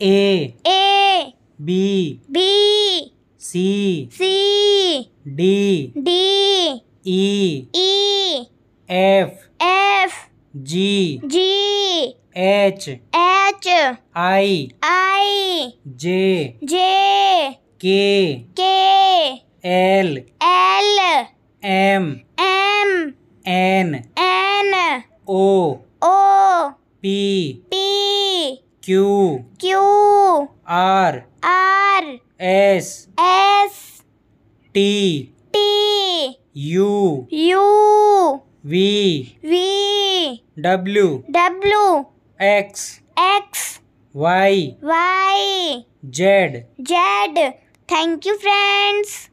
A A B B C C D D E E F F G G H H I I J J K K L L M M N N O O P P Q Q R R S S T T U U V V W W X X Y Y Z Z thank you friends